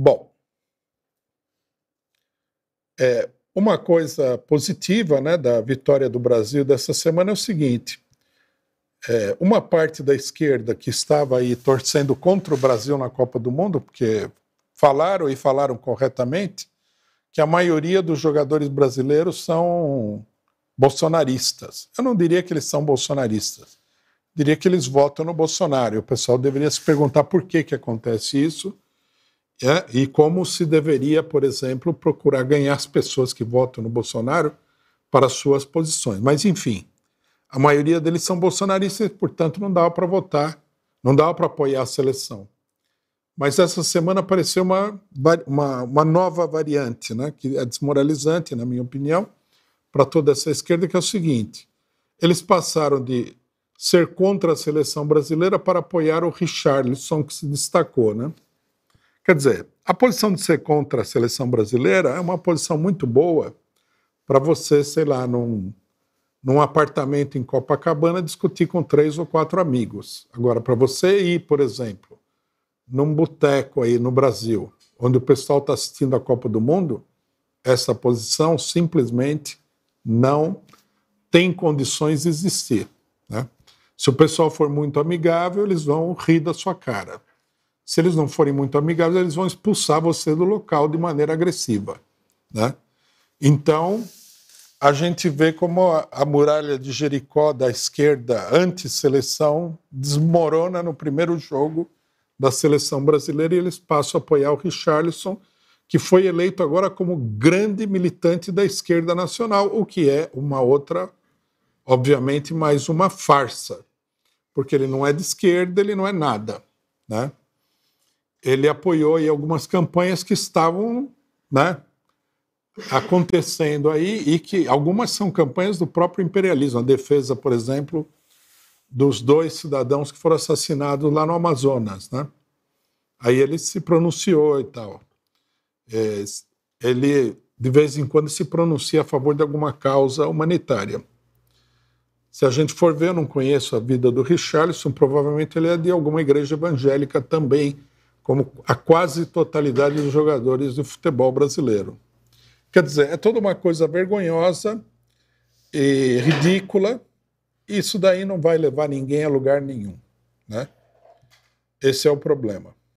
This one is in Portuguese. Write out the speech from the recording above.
Bom, é, uma coisa positiva né, da vitória do Brasil dessa semana é o seguinte: é, uma parte da esquerda que estava aí torcendo contra o Brasil na Copa do Mundo, porque falaram e falaram corretamente que a maioria dos jogadores brasileiros são bolsonaristas. Eu não diria que eles são bolsonaristas, diria que eles votam no Bolsonaro. O pessoal deveria se perguntar por que, que acontece isso é, e como se deveria, por exemplo, procurar ganhar as pessoas que votam no Bolsonaro para suas posições. Mas, enfim, a maioria deles são bolsonaristas, portanto, não dava para votar, não dava para apoiar a seleção. Mas essa semana apareceu uma, uma, uma nova variante, né, que é desmoralizante, na minha opinião, para toda essa esquerda, que é o seguinte: eles passaram de ser contra a seleção brasileira para apoiar o Richarlison, que se destacou, né? Quer dizer, a posição de ser contra a seleção brasileira é uma posição muito boa para você, sei lá, num, num apartamento em Copacabana discutir com três ou quatro amigos. Agora, para você ir, por exemplo, num boteco aí no Brasil, onde o pessoal está assistindo a Copa do Mundo, essa posição simplesmente não tem condições de existir. Né? Se o pessoal for muito amigável, eles vão rir da sua cara. Se eles não forem muito amigáveis, eles vão expulsar você do local de maneira agressiva. Né? Então, a gente vê como a muralha de Jericó da esquerda anti-seleção desmorona no primeiro jogo da seleção brasileira e eles passam a apoiar o Richarlison, que foi eleito agora como grande militante da esquerda nacional, o que é uma outra, obviamente, mais uma farsa, porque ele não é de esquerda, ele não é nada, né? ele apoiou aí algumas campanhas que estavam né, acontecendo aí e que algumas são campanhas do próprio imperialismo, a defesa, por exemplo, dos dois cidadãos que foram assassinados lá no Amazonas, né? Aí ele se pronunciou e tal. É, ele de vez em quando se pronuncia a favor de alguma causa humanitária. Se a gente for ver, eu não conheço a vida do Richarlison, provavelmente ele é de alguma igreja evangélica também como a quase totalidade dos jogadores do futebol brasileiro. Quer dizer, é toda uma coisa vergonhosa e ridícula. Isso daí não vai levar ninguém a lugar nenhum, né? Esse é o problema.